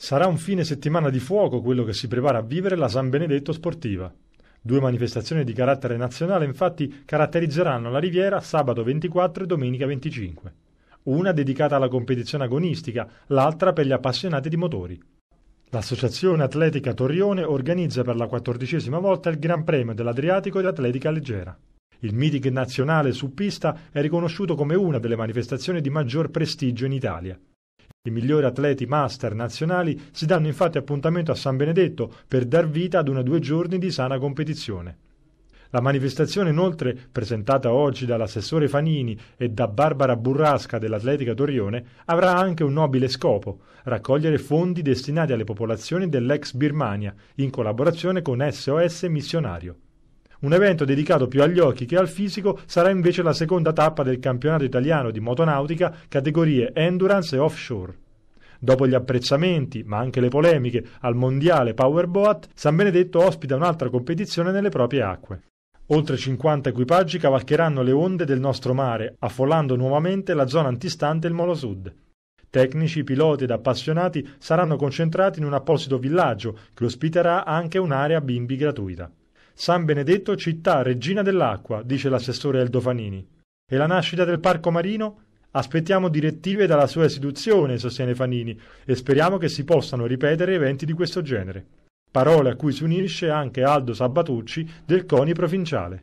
Sarà un fine settimana di fuoco quello che si prepara a vivere la San Benedetto Sportiva. Due manifestazioni di carattere nazionale infatti caratterizzeranno la Riviera sabato 24 e domenica 25. Una dedicata alla competizione agonistica, l'altra per gli appassionati di motori. L'Associazione Atletica Torrione organizza per la quattordicesima volta il Gran Premio dell'Adriatico e Atletica Leggera. Il meeting nazionale su pista è riconosciuto come una delle manifestazioni di maggior prestigio in Italia. I migliori atleti master nazionali si danno infatti appuntamento a San Benedetto per dar vita ad una due giorni di sana competizione. La manifestazione inoltre, presentata oggi dall'assessore Fanini e da Barbara Burrasca dell'Atletica Torrione, avrà anche un nobile scopo, raccogliere fondi destinati alle popolazioni dell'ex Birmania, in collaborazione con SOS Missionario. Un evento dedicato più agli occhi che al fisico sarà invece la seconda tappa del campionato italiano di motonautica categorie endurance e offshore. Dopo gli apprezzamenti, ma anche le polemiche, al mondiale Powerboat, San Benedetto ospita un'altra competizione nelle proprie acque. Oltre 50 equipaggi cavalcheranno le onde del nostro mare, affollando nuovamente la zona antistante il Molo Sud. Tecnici, piloti ed appassionati saranno concentrati in un apposito villaggio che ospiterà anche un'area bimbi gratuita. San Benedetto città regina dell'acqua, dice l'assessore Eldofanini. E la nascita del parco marino? Aspettiamo direttive dalla sua istituzione, sostiene Fanini, e speriamo che si possano ripetere eventi di questo genere. Parole a cui si unisce anche Aldo Sabatucci del CONI provinciale.